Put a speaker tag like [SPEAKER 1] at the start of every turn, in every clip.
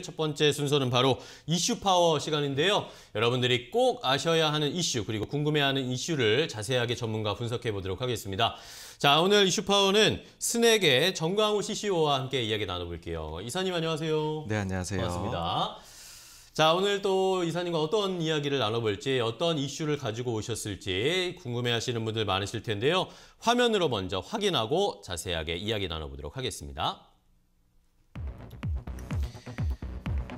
[SPEAKER 1] 첫 번째 순서는 바로 이슈 파워 시간인데요. 여러분들이 꼭 아셔야 하는 이슈 그리고 궁금해하는 이슈를 자세하게 전문가 분석해 보도록 하겠습니다. 자 오늘 이슈 파워는 스낵의 정광우 CCO와 함께 이야기 나눠볼게요. 이사님 안녕하세요. 네 안녕하세요.
[SPEAKER 2] 반갑습니다.
[SPEAKER 1] 자 오늘 또 이사님과 어떤 이야기를 나눠볼지 어떤 이슈를 가지고 오셨을지 궁금해하시는 분들 많으실 텐데요. 화면으로 먼저 확인하고 자세하게 이야기 나눠보도록 하겠습니다.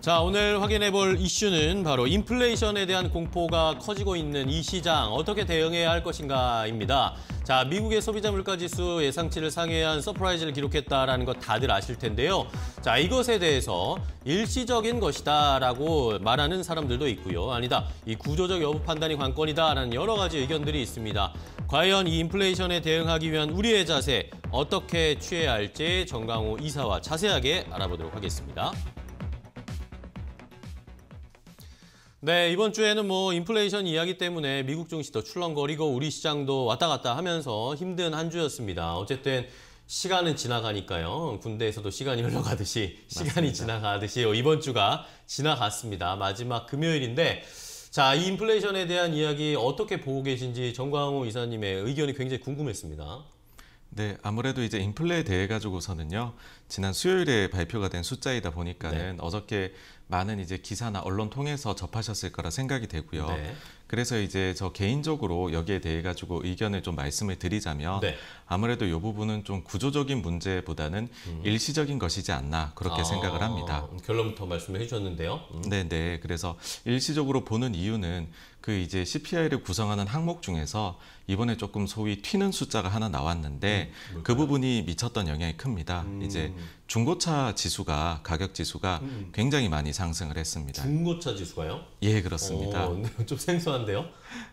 [SPEAKER 1] 자, 오늘 확인해 볼 이슈는 바로 인플레이션에 대한 공포가 커지고 있는 이 시장 어떻게 대응해야 할 것인가입니다. 자, 미국의 소비자 물가 지수 예상치를 상회한 서프라이즈를 기록했다라는 것 다들 아실 텐데요. 자, 이것에 대해서 일시적인 것이다라고 말하는 사람들도 있고요. 아니다. 이 구조적 여부 판단이 관건이다라는 여러 가지 의견들이 있습니다. 과연 이 인플레이션에 대응하기 위한 우리의 자세 어떻게 취해야 할지 정강호 이사와 자세하게 알아보도록 하겠습니다. 네, 이번 주에는 뭐 인플레이션 이야기 때문에 미국 증시도 출렁거리고 우리 시장도 왔다 갔다 하면서 힘든 한 주였습니다. 어쨌든 시간은 지나가니까요. 군대에서도 시간이 흘러가듯이 시간이 맞습니다. 지나가듯이 이번 주가 지나갔습니다. 마지막 금요일인데 자, 이 인플레이션에 대한 이야기 어떻게 보고 계신지 정광호 이사님의 의견이 굉장히 궁금했습니다. 네,
[SPEAKER 2] 아무래도 이제 인플레에 대해 가지고서는요. 지난 수요일에 발표가 된 숫자이다 보니까는 네. 어저께 많은 이제 기사나 언론 통해서 접하셨을 거라 생각이 되고요. 네. 그래서 이제 저 개인적으로 여기에 대해 가지고 의견을 좀 말씀을 드리자면 네. 아무래도 요 부분은 좀 구조적인 문제보다는 음. 일시적인 것이지 않나 그렇게 아, 생각을 합니다. 음,
[SPEAKER 1] 결론부터 말씀해 주셨는데요. 음.
[SPEAKER 2] 네, 네. 그래서 일시적으로 보는 이유는 그 이제 CPI를 구성하는 항목 중에서 이번에 조금 소위 튀는 숫자가 하나 나왔는데 음, 그 부분이 미쳤던 영향이 큽니다. 음. 이제 중고차 지수가 가격 지수가 음. 굉장히 많이 상승을 했습니다.
[SPEAKER 1] 중고차 지수가요?
[SPEAKER 2] 예, 그렇습니다. 오,
[SPEAKER 1] 좀 생소한데요?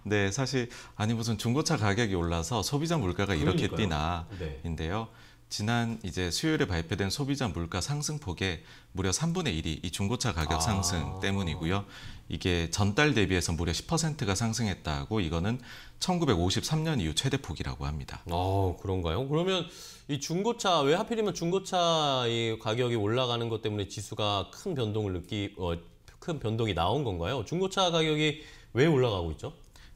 [SPEAKER 2] 네, 사실 아니 무슨 중고차 가격이 올라서 소비자 물가가 그러니까요. 이렇게 뛰나인데요. 네. 지난 이제 수요일에 발표된 소비자 물가 상승폭의 무려 3분의 1이 이 중고차 가격 아. 상승 때문이고요. 이게 전달 대비해서 무려 10%가 상승했다고 이거는 1953년 이후 최대 폭이라고 합니다.
[SPEAKER 1] 어, 그런가요? 그러면 이 중고차 왜 하필이면 중고차 이 가격이 올라가는 것 때문에 지수가 큰 변동을 느끼 어, 큰 변동이 나온 건가요? 중고차 가격이 왜 올라가고 있죠?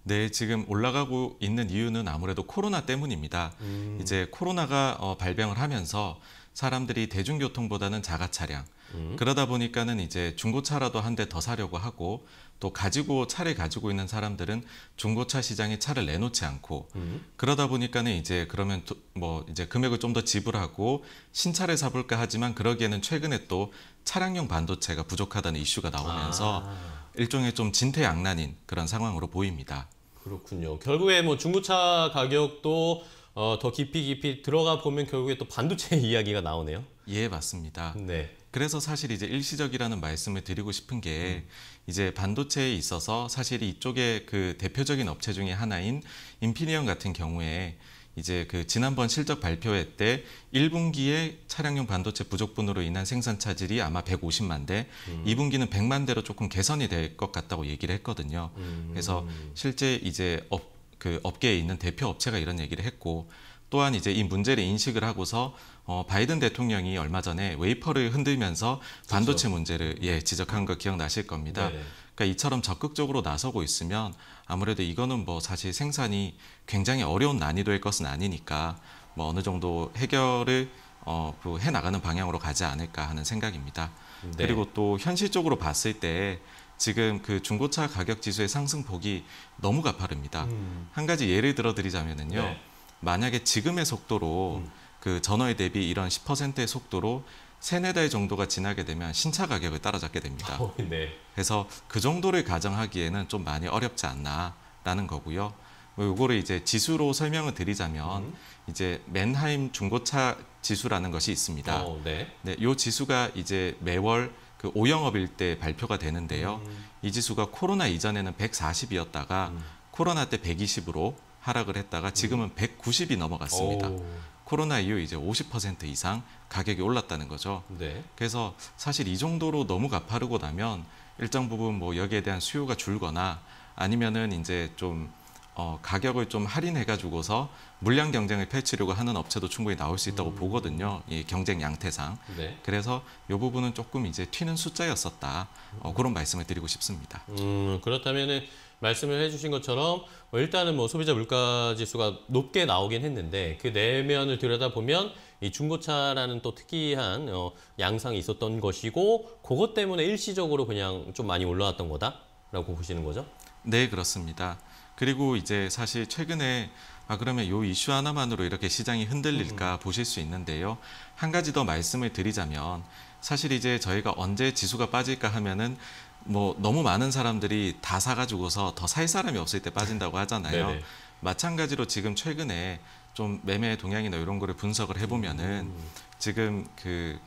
[SPEAKER 2] 네, 지금 올라가고 있는 이유는 아무래도 코로나 때문입니다. 음. 이제 코로나가 어, 발병을 하면서 사람들이 대중교통보다는 자가 차량, 음. 그러다 보니까는 이제 중고차라도 한 대 더 사려고 하고 또 가지고 차를 가지고 있는 사람들은 중고차 시장에 차를 내놓지 않고 음. 그러다 보니까는 이제 그러면 뭐 이제 금액을 좀 더 지불하고 신차를 사볼까 하지만 그러기에는 최근에 또 차량용 반도체가 부족하다는 이슈가 나오면서 아. 일종의 좀 진퇴양난인 그런 상황으로 보입니다.
[SPEAKER 1] 그렇군요. 결국에 뭐 중고차 가격도 어, 더 깊이 깊이 들어가 보면 결국에 또 반도체 이야기가 나오네요. 예, 맞습니다. 네. 그래서 사실 이제 일시적이라는
[SPEAKER 2] 말씀을 드리고 싶은 게 음. 이제 반도체에 있어서 사실 이쪽에 그 대표적인 업체 중의 하나인 인피니언 같은 경우에 이제 그 지난번 실적 발표회 때 1분기에 차량용 반도체 부족분으로 인한 생산 차질이 아마 150만 대, 음. 2분기는 100만 대로 조금 개선이 될 것 같다고 얘기를 했거든요. 음. 그래서 실제 이제 업, 그 업계에 있는 대표 업체가 이런 얘기를 했고 또한 이제 이 문제를 인식을 하고서 어, 바이든 대통령이 얼마 전에 웨이퍼를 흔들면서 반도체 그렇죠. 문제를 예, 지적한 거 기억나실 겁니다. 네 그러니까 이처럼 적극적으로 나서고 있으면 아무래도 이거는 뭐 사실 생산이 굉장히 어려운 난이도일 것은 아니니까 뭐 어느 정도 해결을 어, 그해 나가는 방향으로 가지 않을까 하는 생각입니다. 네. 그리고 또 현실적으로 봤을 때 지금 그 중고차 가격 지수의 상승폭이 너무 가파릅니다. 음. 한 가지 예를 들어 드리자면은요. 네. 만약에 지금의 속도로 음. 그 전월 대비 이런 10%의 속도로 세네 달 정도가 지나게 되면 신차 가격을 따라잡게 됩니다. 어, 네. 그래서 그 정도를 가정하기에는 좀 많이 어렵지 않나라는 거고요. 뭐 요거를 이제 지수로 설명을 드리자면 음. 이제 맨하임 중고차 지수라는 것이 있습니다. 어, 네. 네, 요 지수가 이제 매월 그 오영업일 때 발표가 되는데요. 음. 이 지수가 코로나 이전에는 140이었다가 음. 코로나 때 120으로 하락을 했다가 음. 지금은 190이 넘어갔습니다. 오. 코로나 이후 이제 50% 이상 가격이 올랐다는 거죠. 네. 그래서 사실 이 정도로 너무 가파르고 나면 일정 부분 뭐 여기에 대한 수요가 줄거나 아니면은 이제 좀 어, 가격을 좀 할인해가지고서 물량 경쟁을 펼치려고 하는 업체도 충분히 나올 수 있다고 음. 보거든요. 이 경쟁 양태상. 네. 그래서 이 부분은 조금 이제 튀는 숫자였었다. 어, 그런 말씀을 드리고 싶습니다.
[SPEAKER 1] 음, 그렇다면은 말씀을 해주신 것처럼 어, 일단은 뭐 소비자 물가지수가 높게 나오긴 했는데 그 내면을 들여다보면 이 중고차라는 또 특이한 어, 양상이 있었던 것이고 그것 때문에 일시적으로 그냥 좀 많이 올라왔던 거다라고 보시는 거죠? 네 그렇습니다.
[SPEAKER 2] 그리고 이제 사실 최근에 아 그러면 요 이슈 하나만으로 이렇게 시장이 흔들릴까 음. 보실 수 있는데요. 한 가지 더 말씀을 드리자면 사실 이제 저희가 언제 지수가 빠질까 하면은 뭐 너무 많은 사람들이 다 사가지고서 더 살 사람이 없을 때 빠진다고 하잖아요. 네네. 마찬가지로 지금 최근에 좀 매매 동향이나 이런 거를 분석을 해보면은 음. 지금 그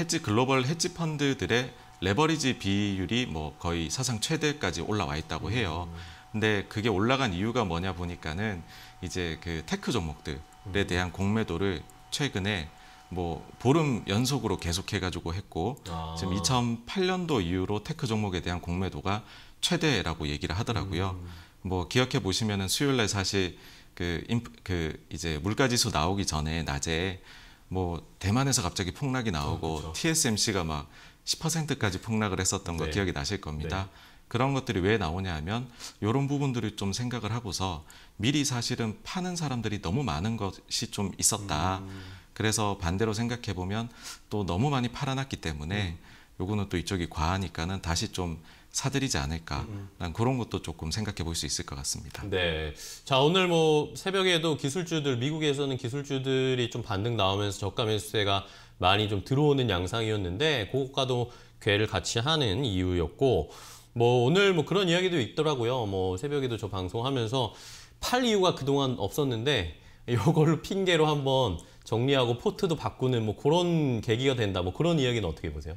[SPEAKER 2] 헤지 글로벌 헤지 펀드들의 레버리지 비율이 뭐 거의 사상 최대까지 올라와 있다고 음. 해요. 음. 근데 그게 올라간 이유가 뭐냐 보니까는 이제 그 테크 종목들에 음. 대한 공매도를 최근에 뭐 보름 연속으로 계속해 가지고 했고 아. 지금 2008년도 이후로 테크 종목에 대한 공매도가 최대라고 얘기를 하더라고요. 음. 뭐 기억해 보시면은 수요일 날 사실 그, 인, 프그 이제 물가 지수 나오기 전에 낮에 뭐 대만에서 갑자기 폭락이 나오고 어, 그렇죠. TSMC가 막 10%까지 폭락을 했었던 거 네. 기억이 나실 겁니다. 네. 그런 것들이 왜 나오냐 하면 이런 부분들을 좀 생각을 하고서 미리 사실은 파는 사람들이 너무 많은 것이 좀 있었다. 음. 그래서 반대로 생각해 보면 또 너무 많이 팔아놨기 때문에 음. 요거는 또 이쪽이
[SPEAKER 1] 과하니까는
[SPEAKER 2] 다시 좀 사들이지 않을까 음. 난 그런 것도 조금 생각해 볼 수 있을 것 같습니다.
[SPEAKER 1] 네, 자 오늘 뭐 새벽에도 기술주들 미국에서는 기술주들이 좀 반등 나오면서 저가 매수세가 많이 좀 들어오는 양상이었는데 고가도 괴를 같이 하는 이유였고 뭐 오늘 뭐 그런 이야기도 있더라고요. 뭐 새벽에도 저 방송하면서 팔 이유가 그동안 없었는데 요거를 핑계로 한번 정리하고 포트도 바꾸는 뭐 그런 계기가 된다 뭐 그런 이야기는 어떻게 보세요?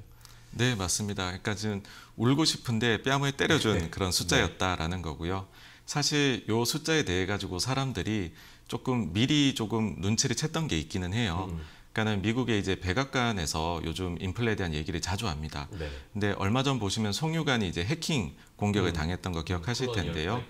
[SPEAKER 1] 네 맞습니다. 그러니까
[SPEAKER 2] 지금 울고 싶은데 뺨을 때려준 네. 그런 숫자였다라는 거고요. 사실 요 숫자에 대해 가지고 사람들이 조금 미리 조금 눈치를 챘던 게 있기는 해요. 음. 그러니까는 미국의 이제 백악관에서 요즘 인플레에 대한 얘기를 자주 합니다. 네. 근데 얼마 전 보시면 송유관이 이제 해킹 공격을 음. 당했던 거 기억하실 텐데요.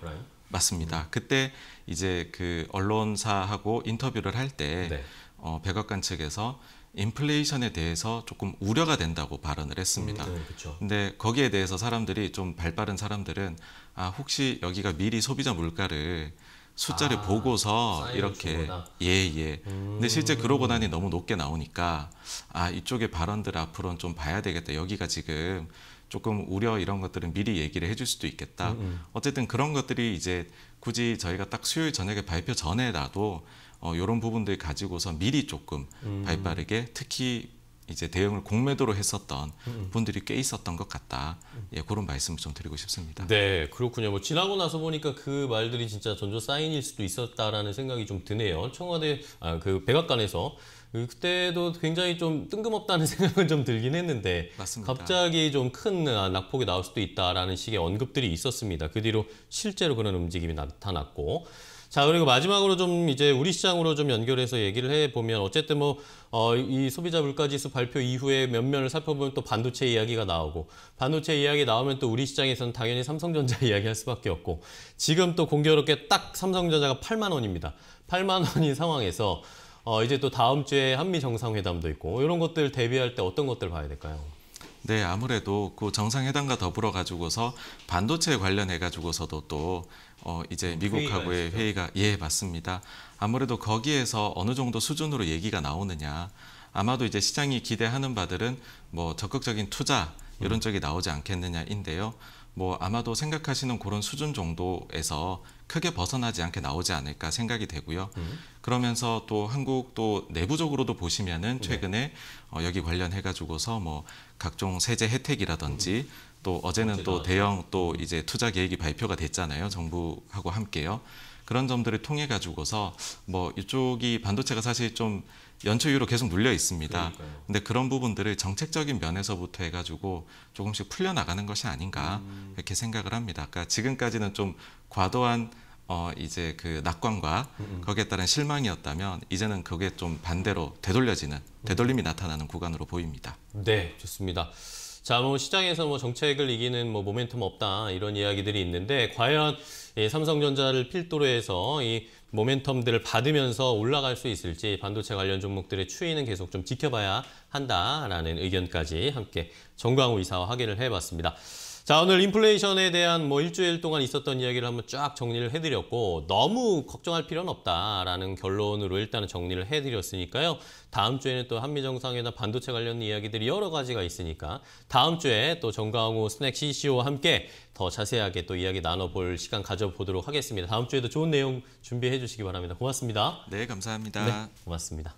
[SPEAKER 2] 맞습니다. 그때 이제 그 언론사하고 인터뷰를 할때 네. 어, 백악관 측에서 인플레이션에 대해서 조금 우려가 된다고 발언을 했습니다. 그렇죠. 근데 거기에 대해서 사람들이 좀 발빠른 사람들은 아 혹시 여기가 미리 소비자 물가를 숫자를 아, 보고서 이렇게 예예. 예. 음. 근데 실제 음. 그러고 나니 너무 높게 나오니까 아 이쪽의 발언들 앞으로는 좀 봐야 되겠다. 여기가 지금 조금 우려 이런 것들은 미리 얘기를 해줄 수도 있겠다. 음음. 음. 어쨌든 그런 것들이 이제 굳이 저희가 딱 수요일 저녁에 발표 전에라도 어, 이런 부분들 가지고서 미리 조금 음. 발빠르게 특히 이제 대응을 공매도로 했었던 음, 음. 분들이 꽤 있었던 것 같다. 음. 예, 그런 말씀을 좀 드리고 싶습니다.
[SPEAKER 1] 네, 그렇군요. 뭐 지나고 나서 보니까 그 말들이 진짜 전조 사인일 수도 있었다라는 생각이 좀 드네요. 청와대 아, 그 백악관에서 그 그때도 굉장히 좀 뜬금없다는 생각은 좀 들긴 했는데 맞습니다. 갑자기 좀큰 아, 낙폭이 나올 수도 있다라는 식의 언급들이 있었습니다. 그 뒤로 실제로 그런 움직임이 나타났고 자 그리고 마지막으로 좀 이제 우리 시장으로 좀 연결해서 얘기를 해보면 어쨌든 뭐어이 소비자 물가지수 발표 이후에 몇 면을 살펴보면 또 반도체 이야기가 나오고 반도체 이야기 나오면 또 우리 시장에서는 당연히 삼성전자 이야기할 수밖에 없고 지금 또 공교롭게 딱 삼성전자가 8만 원입니다. 8만 원인 상황에서 어 이제 또 다음 주에 한미 정상회담도 있고 이런 것들 대비할 때 어떤 것들 봐야 될까요? 네, 아무래도 그
[SPEAKER 2] 정상회담과 더불어 가지고서 반도체 관련해 가지고서도 또 어, 이제 어, 미국하고의 회의가, 회의가 예 맞습니다. 아무래도 거기에서 어느 정도 수준으로 얘기가 나오느냐. 아마도 이제 시장이 기대하는 바들은 뭐 적극적인 투자 이런 음. 쪽이 나오지 않겠느냐인데요. 뭐 아마도 생각하시는 그런 수준 정도에서 크게 벗어나지 않게 나오지 않을까 생각이 되고요. 음. 그러면서 또 한국 또 내부적으로도 보시면은 네. 최근에 네. 어, 여기 관련해 가지고서 뭐 각종 세제 혜택이라든지 음. 또 어제는 또 대형 또 이제 투자 계획이 발표가 됐잖아요. 정부하고 함께요. 그런 점들을 통해 가지고서 뭐 이쪽이 반도체가 사실 좀 연초 이후로 계속 눌려 있습니다. 그러니까요. 근데 그런 부분들을 정책적인 면에서부터 해가지고 조금씩 풀려나가는 것이 아닌가 음. 이렇게 생각을 합니다. 그러니까 지금까지는 좀 과도한 어 이제 그 낙관과 음. 거기에 따른 실망이었다면 이제는 그게 좀 반대로 되돌려지는 되돌림이 나타나는 구간으로 보입니다.
[SPEAKER 1] 네, 좋습니다. 자, 뭐 시장에서 뭐 정책을 이기는 뭐 모멘텀 없다 이런 이야기들이 있는데 과연 이 삼성전자를 필도로 해서 이 모멘텀들을 받으면서 올라갈 수 있을지 반도체 관련 종목들의 추이는 계속 좀 지켜봐야 한다라는 의견까지 함께 정광우 이사와 확인을 해봤습니다. 자 오늘 인플레이션에 대한 뭐 일주일 동안 있었던 이야기를 한번 쫙 정리를 해드렸고 너무 걱정할 필요는 없다라는 결론으로 일단은 정리를 해드렸으니까요. 다음 주에는 또 한미정상회담 반도체 관련 이야기들이 여러 가지가 있으니까 다음 주에 또 정강호 스낵 CCO와 함께 더 자세하게 또 이야기 나눠볼 시간 가져보도록 하겠습니다. 다음 주에도 좋은 내용 준비해 주시기 바랍니다. 고맙습니다.
[SPEAKER 2] 네, 감사합니다. 네, 고맙습니다.